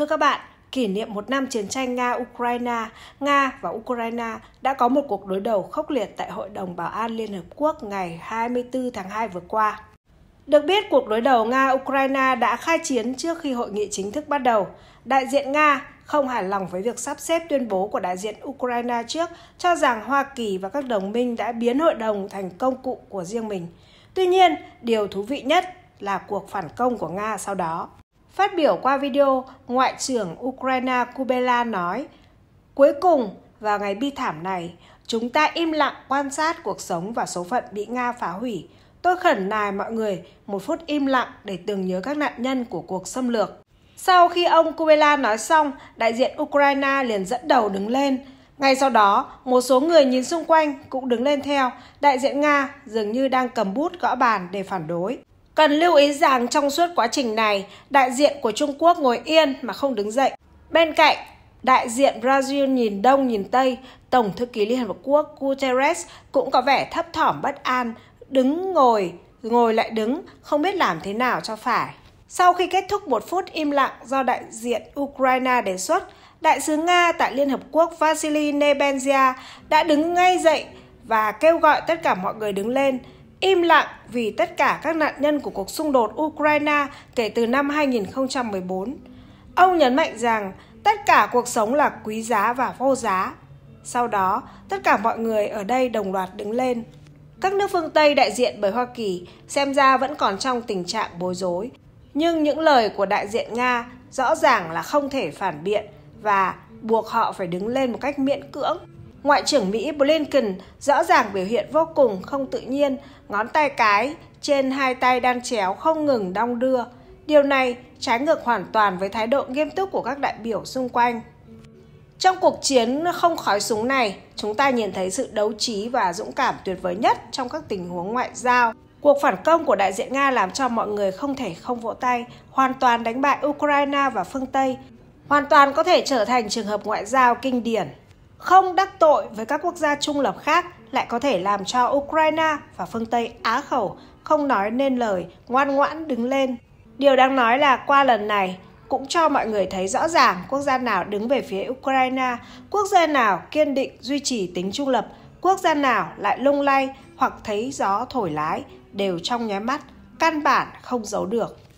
Thưa các bạn, kỷ niệm một năm chiến tranh Nga-Ukraine, Nga và Ukraine đã có một cuộc đối đầu khốc liệt tại Hội đồng Bảo an Liên Hợp Quốc ngày 24 tháng 2 vừa qua. Được biết, cuộc đối đầu Nga-Ukraine đã khai chiến trước khi hội nghị chính thức bắt đầu. Đại diện Nga không hài lòng với việc sắp xếp tuyên bố của đại diện Ukraine trước, cho rằng Hoa Kỳ và các đồng minh đã biến hội đồng thành công cụ của riêng mình. Tuy nhiên, điều thú vị nhất là cuộc phản công của Nga sau đó. Phát biểu qua video, Ngoại trưởng Ukraine Kubela nói, Cuối cùng, vào ngày bi thảm này, chúng ta im lặng quan sát cuộc sống và số phận bị Nga phá hủy. Tôi khẩn nài mọi người một phút im lặng để tưởng nhớ các nạn nhân của cuộc xâm lược. Sau khi ông Kubela nói xong, đại diện Ukraine liền dẫn đầu đứng lên. Ngay sau đó, một số người nhìn xung quanh cũng đứng lên theo. Đại diện Nga dường như đang cầm bút gõ bàn để phản đối. Cần lưu ý rằng trong suốt quá trình này, đại diện của Trung Quốc ngồi yên mà không đứng dậy. Bên cạnh, đại diện Brazil nhìn đông nhìn tây, Tổng thư ký Liên Hợp Quốc Guterres cũng có vẻ thấp thỏm bất an, đứng ngồi, ngồi lại đứng, không biết làm thế nào cho phải. Sau khi kết thúc một phút im lặng do đại diện Ukraine đề xuất, đại sứ Nga tại Liên Hợp Quốc Vasily Nebenzia đã đứng ngay dậy và kêu gọi tất cả mọi người đứng lên im lặng vì tất cả các nạn nhân của cuộc xung đột Ukraine kể từ năm 2014. Ông nhấn mạnh rằng tất cả cuộc sống là quý giá và vô giá. Sau đó, tất cả mọi người ở đây đồng loạt đứng lên. Các nước phương Tây đại diện bởi Hoa Kỳ xem ra vẫn còn trong tình trạng bối rối, nhưng những lời của đại diện Nga rõ ràng là không thể phản biện và buộc họ phải đứng lên một cách miễn cưỡng Ngoại trưởng Mỹ Blinken rõ ràng biểu hiện vô cùng không tự nhiên, ngón tay cái trên hai tay đang chéo không ngừng đong đưa. Điều này trái ngược hoàn toàn với thái độ nghiêm túc của các đại biểu xung quanh. Trong cuộc chiến không khói súng này, chúng ta nhìn thấy sự đấu trí và dũng cảm tuyệt vời nhất trong các tình huống ngoại giao. Cuộc phản công của đại diện Nga làm cho mọi người không thể không vỗ tay, hoàn toàn đánh bại Ukraine và phương Tây, hoàn toàn có thể trở thành trường hợp ngoại giao kinh điển không đắc tội với các quốc gia trung lập khác lại có thể làm cho Ukraine và phương Tây á khẩu, không nói nên lời, ngoan ngoãn đứng lên. Điều đang nói là qua lần này, cũng cho mọi người thấy rõ ràng quốc gia nào đứng về phía Ukraine, quốc gia nào kiên định duy trì tính trung lập, quốc gia nào lại lung lay hoặc thấy gió thổi lái, đều trong nháy mắt, căn bản không giấu được.